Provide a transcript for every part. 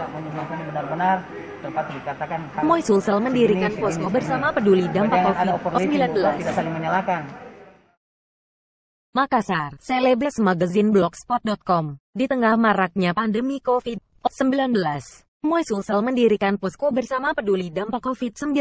kita menyumbangkan benar-benar dapat dikatakan Moy Sulsel mendirikan posko bersama peduli dampak COVID-19. saling menyalahkan. Makassar, Celebes Magazine Blogspot.com, di tengah maraknya pandemi COVID-19, Moy Sulsel mendirikan posko bersama peduli dampak COVID-19,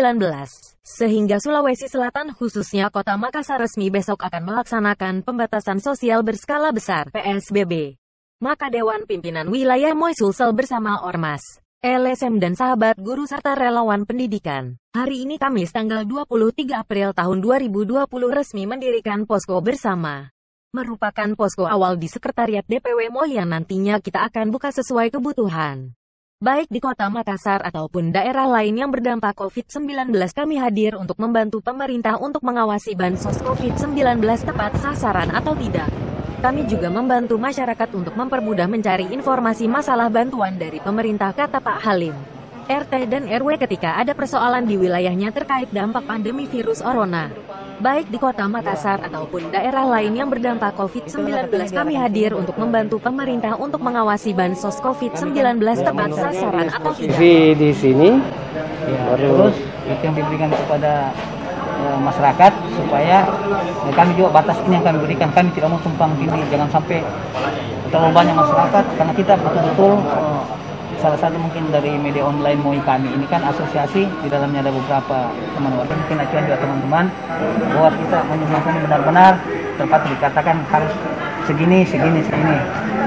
sehingga Sulawesi Selatan khususnya kota Makassar resmi besok akan melaksanakan pembatasan sosial berskala besar PSBB. Maka Dewan Pimpinan Wilayah Moisulsel bersama Ormas, LSM dan sahabat guru serta relawan pendidikan. Hari ini Kamis tanggal 23 April tahun 2020 resmi mendirikan posko bersama. Merupakan posko awal di Sekretariat DPW MOI yang nantinya kita akan buka sesuai kebutuhan baik di kota Makassar ataupun daerah lain yang berdampak COVID-19 kami hadir untuk membantu pemerintah untuk mengawasi bansos COVID-19 tepat sasaran atau tidak. Kami juga membantu masyarakat untuk mempermudah mencari informasi masalah bantuan dari pemerintah, kata Pak Halim. RT dan RW ketika ada persoalan di wilayahnya terkait dampak pandemi virus corona. Baik di kota Makassar ataupun daerah lain yang berdampak COVID-19, kami hadir untuk membantu pemerintah untuk mengawasi bansos COVID-19 tepat sasaran atau tidak. Di sini, ya, terus yang diberikan kepada Eh, masyarakat supaya kami juga batas ini yang kami berikan kami tidak mau tumpang tindih jangan sampai terlalu banyak masyarakat karena kita betul-betul eh, salah satu mungkin dari media online MUI kami ini kan asosiasi di dalamnya ada beberapa teman warga mungkin acuan juga teman-teman bahwa kita menyampaikan benar-benar tempat dikatakan harus segini segini segini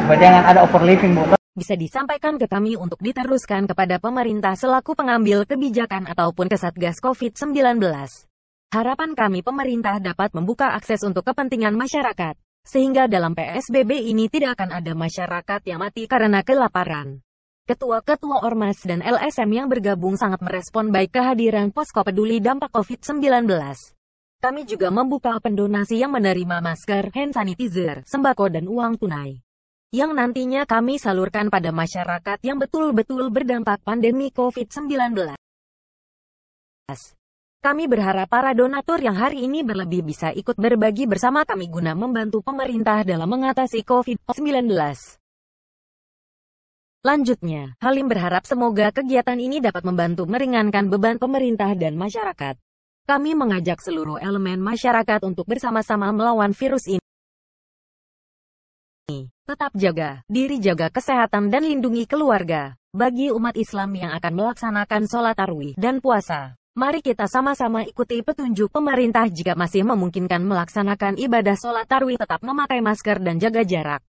supaya jangan ada overlapping bukan bisa disampaikan ke kami untuk diteruskan kepada pemerintah selaku pengambil kebijakan ataupun kesatgas COVID-19. Harapan kami pemerintah dapat membuka akses untuk kepentingan masyarakat, sehingga dalam PSBB ini tidak akan ada masyarakat yang mati karena kelaparan. Ketua-ketua Ormas dan LSM yang bergabung sangat merespon baik kehadiran posko peduli dampak COVID-19. Kami juga membuka pendonasi yang menerima masker, hand sanitizer, sembako dan uang tunai. Yang nantinya kami salurkan pada masyarakat yang betul-betul berdampak pandemi COVID-19. Kami berharap para donatur yang hari ini berlebih bisa ikut berbagi bersama kami guna membantu pemerintah dalam mengatasi COVID-19. Lanjutnya, Halim berharap semoga kegiatan ini dapat membantu meringankan beban pemerintah dan masyarakat. Kami mengajak seluruh elemen masyarakat untuk bersama-sama melawan virus ini. Tetap jaga diri, jaga kesehatan dan lindungi keluarga. Bagi umat Islam yang akan melaksanakan sholat tarwih dan puasa, Mari kita sama-sama ikuti petunjuk pemerintah jika masih memungkinkan melaksanakan ibadah sholat tarwih tetap memakai masker dan jaga jarak.